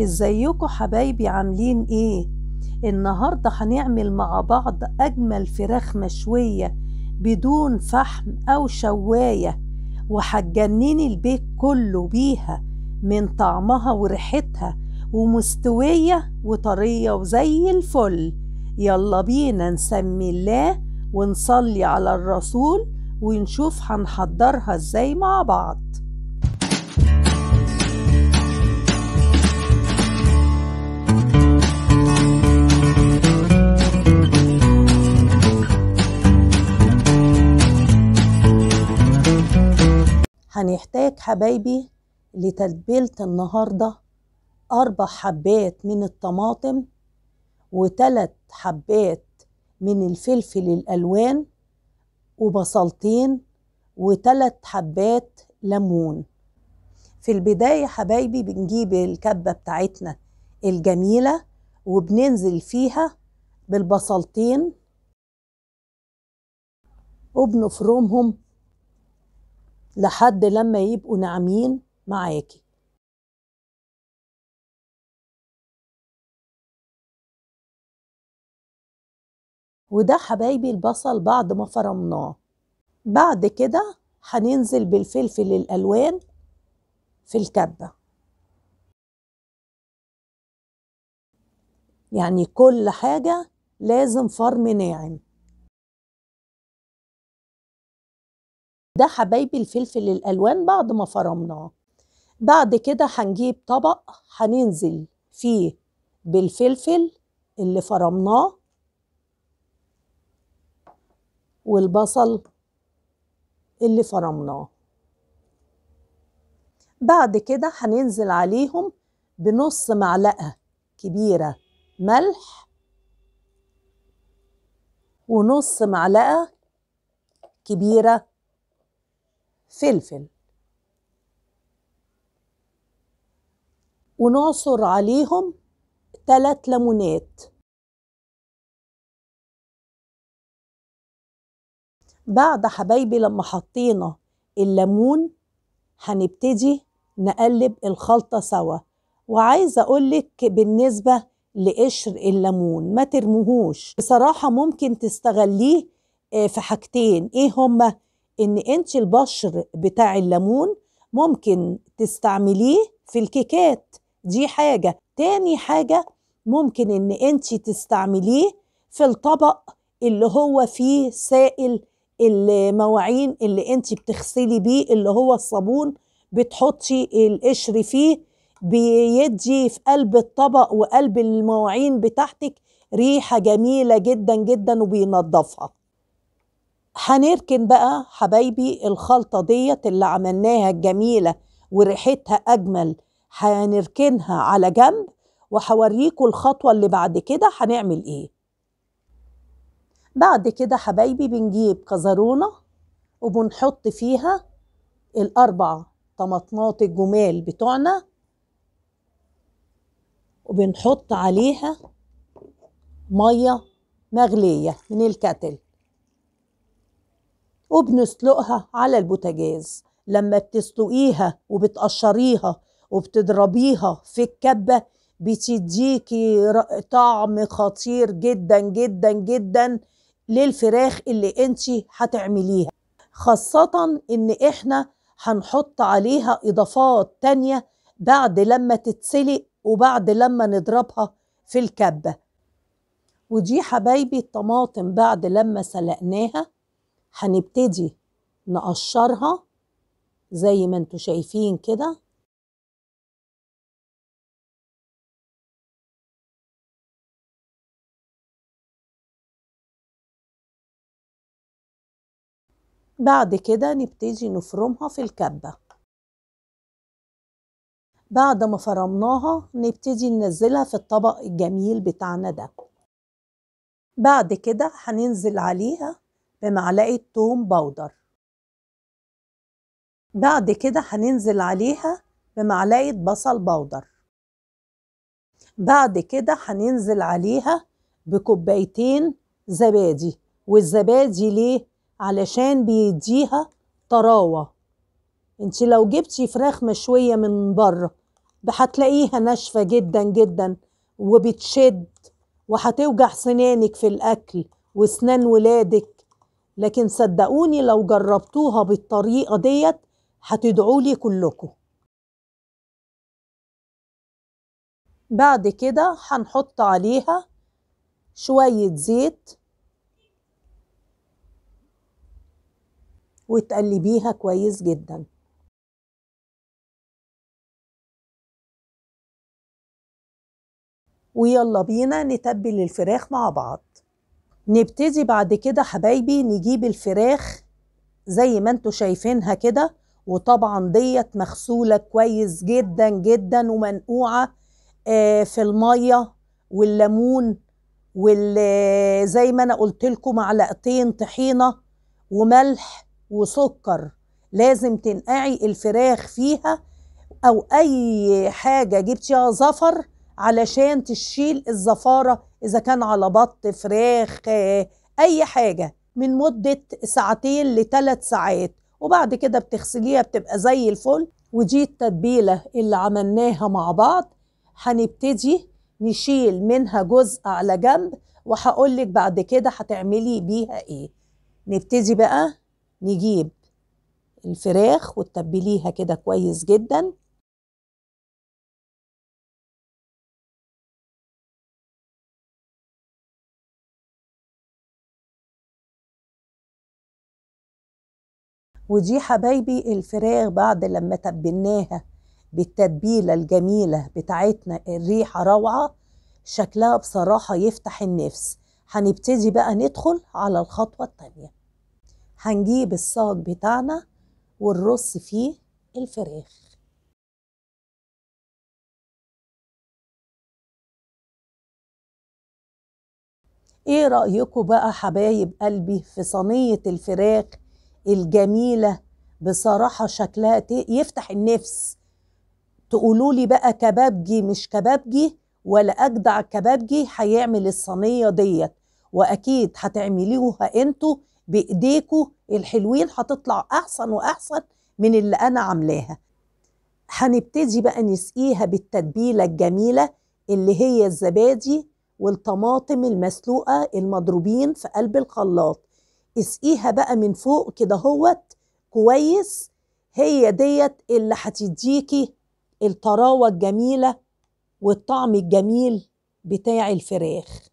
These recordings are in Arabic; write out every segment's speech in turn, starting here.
ازيكم حبايبي عاملين ايه النهارده هنعمل مع بعض اجمل فراخ مشويه بدون فحم او شوايه وهتجنني البيت كله بيها من طعمها وريحتها ومستويه وطريه وزي الفل يلا بينا نسمي الله ونصلي على الرسول ونشوف هنحضرها ازاي مع بعض هنحتاج حبايبي لتتبيلة النهاردة أربع حبات من الطماطم وتلات حبات من الفلفل الألوان وبصلتين وتلات حبات ليمون في البداية حبايبي بنجيب الكبة بتاعتنا الجميلة وبننزل فيها بالبصلتين وبنفرمهم لحد لما يبقوا ناعمين معاكي وده حبايبي البصل بعد ما فرمناه بعد كده هننزل بالفلفل الألوان في الكبة يعني كل حاجة لازم فرم ناعم ده حبايبي الفلفل الالوان بعد ما فرمناه بعد كده هنجيب طبق هننزل فيه بالفلفل اللي فرمناه والبصل اللي فرمناه بعد كده هننزل عليهم بنص معلقة كبيرة ملح ونص معلقة كبيرة فلفل ونعصر عليهم تلات ليمونات بعد حبايبي لما حطينا الليمون هنبتدي نقلب الخلطة سوا وعايزة أقولك بالنسبة لقشر الليمون ما ترموهوش بصراحة ممكن تستغليه آه، في حاجتين إيه هما؟ ان انت البشر بتاع الليمون ممكن تستعمليه في الكيكات دي حاجه تاني حاجه ممكن ان انت تستعمليه في الطبق اللي هو فيه سائل المواعين اللي انت بتغسلي بيه اللي هو الصابون بتحطي القشر فيه بيدي في قلب الطبق وقلب المواعين بتاعتك ريحه جميله جدا جدا وبينضفها هنركن بقى حبايبي الخلطة ديت اللي عملناها الجميلة وريحتها أجمل هنركنها على جنب وهوريكم الخطوة اللي بعد كده هنعمل ايه بعد كده حبايبي بنجيب كزرونة وبنحط فيها الأربع طماطمات الجمال بتوعنا وبنحط عليها مية مغلية من الكتل وبنسلقها على البوتاجاز لما بتسلقيها وبتقشريها وبتضربيها في الكبة بتديكي طعم خطير جدا جدا جدا للفراخ اللي انت هتعمليها خاصة ان احنا هنحط عليها اضافات تانية بعد لما تتسلق وبعد لما نضربها في الكبة ودي حبايبي الطماطم بعد لما سلقناها هنبتدي نقشرها زي ما انتوا شايفين كده بعد كده نبتدي نفرمها في الكبة بعد ما فرمناها نبتدي ننزلها في الطبق الجميل بتاعنا ده بعد كده هننزل عليها بمعلقة توم باودر بعد كده هننزل عليها بمعلقة بصل باودر بعد كده هننزل عليها بكوبايتين زبادي والزبادي ليه؟ علشان بيديها طراوة انت لو جبتي فراخ مشوية من بره هتلاقيها ناشفة جدا جدا وبتشد وهتوجع سنانك في الأكل وسنان ولادك لكن صدقوني لو جربتوها بالطريقة ديت هتدعوا لي كلكم بعد كده هنحط عليها شوية زيت وتقلبيها كويس جدا ويلا بينا نتبل الفراخ مع بعض نبتدي بعد كده حبايبي نجيب الفراخ زي ما انتوا شايفينها كده وطبعا ديت مغسولة كويس جدا جدا ومنقوعة آه، في المية والليمون وزي آه، ما انا قلت لكم معلقتين طحينة وملح وسكر لازم تنقعي الفراخ فيها او اي حاجة جبتيها زفر علشان تشيل الزفارة إذا كان على بط فراخ أي حاجة من مدة ساعتين لثلاث ساعات وبعد كده بتغسليها بتبقى زي الفل ودي التتبيلة اللي عملناها مع بعض هنبتدي نشيل منها جزء على جنب وهقولك بعد كده هتعملي بيها ايه نبتدي بقى نجيب الفراخ وتتبليها كده كويس جدا ودي حبايبي الفراخ بعد لما تبناها بالتتبيلة الجميلة بتاعتنا الريحة روعة شكلها بصراحة يفتح النفس هنبتدي بقى ندخل على الخطوة التانية هنجيب الصاج بتاعنا ونرص فيه الفراخ ايه رأيكم بقى حبايب قلبي في صينية الفراخ الجميله بصراحه شكلها يفتح النفس تقولوا لي بقى كبابجي مش كبابجي ولا اجدع كبابجي هيعمل الصينيه ديت واكيد هتعملوها انتوا بايديكوا الحلوين هتطلع احسن واحسن من اللي انا عاملاها هنبتدي بقى نسقيها بالتتبيله الجميله اللي هي الزبادي والطماطم المسلوقه المضروبين في قلب الخلاط اسقيها بقى من فوق كده هوت كويس هي ديت اللي هتديكي الطراوه الجميله والطعم الجميل بتاع الفراخ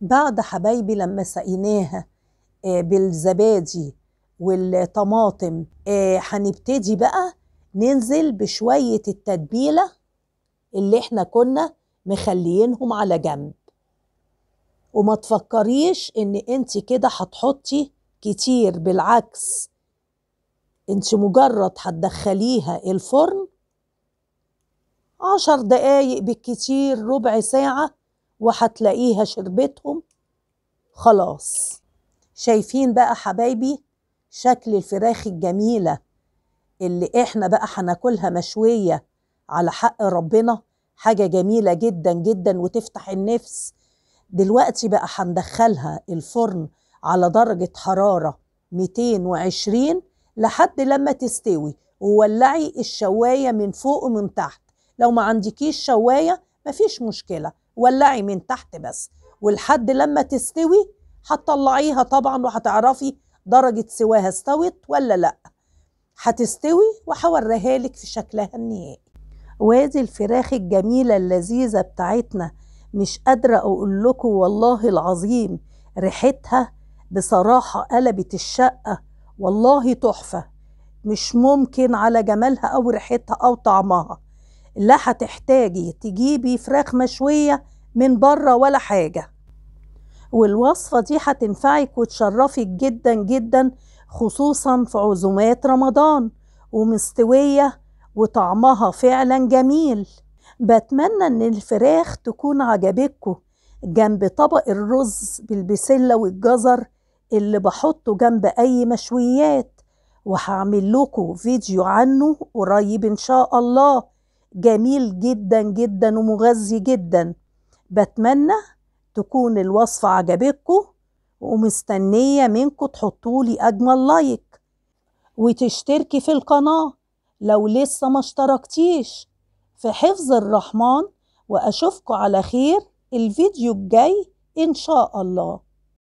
بعد حبايبي لما سقيناها آه، بالزبادي والطماطم آه، هنبتدي بقى ننزل بشوية التتبيلة اللي احنا كنا مخليينهم على جنب وما تفكريش ان انت كده هتحطي كتير بالعكس انت مجرد هتدخليها الفرن عشر دقايق بالكتير ربع ساعة وهتلاقيها شربتهم خلاص شايفين بقى حبايبي شكل الفراخ الجميلة اللي احنا بقى هناكلها مشوية على حق ربنا حاجه جميله جدا جدا وتفتح النفس دلوقتي بقى هندخلها الفرن على درجه حراره 220 لحد لما تستوي وولعي الشوايه من فوق ومن تحت لو ما عندكيش شوايه مفيش مشكله ولعي من تحت بس ولحد لما تستوي هتطلعيها طبعا وهتعرفي درجه سواها استوت ولا لا هتستوي وهوريها لك في شكلها النهائي وادي الفراخ الجميلة اللذيذة بتاعتنا مش قادرة أقول لكم والله العظيم ريحتها بصراحة قلبت الشقة والله تحفة مش ممكن على جمالها أو ريحتها أو طعمها لا هتحتاجي تجيبي فراخ مشوية من بره ولا حاجة والوصفة دي هتنفعك وتشرفك جدا جدا خصوصا في عزومات رمضان ومستوية وطعمها فعلا جميل بتمنى ان الفراخ تكون عجبتكم جنب طبق الرز بالبسلة والجزر اللي بحطه جنب اي مشويات وهعمل لكم فيديو عنه قريب ان شاء الله جميل جدا جدا ومغذي جدا بتمنى تكون الوصفة عجبتكم ومستنية منكم تحطولي اجمل لايك وتشتركي في القناه لو لسه ما اشتركتيش في حفظ الرحمن واشوفكم على خير الفيديو الجاي ان شاء الله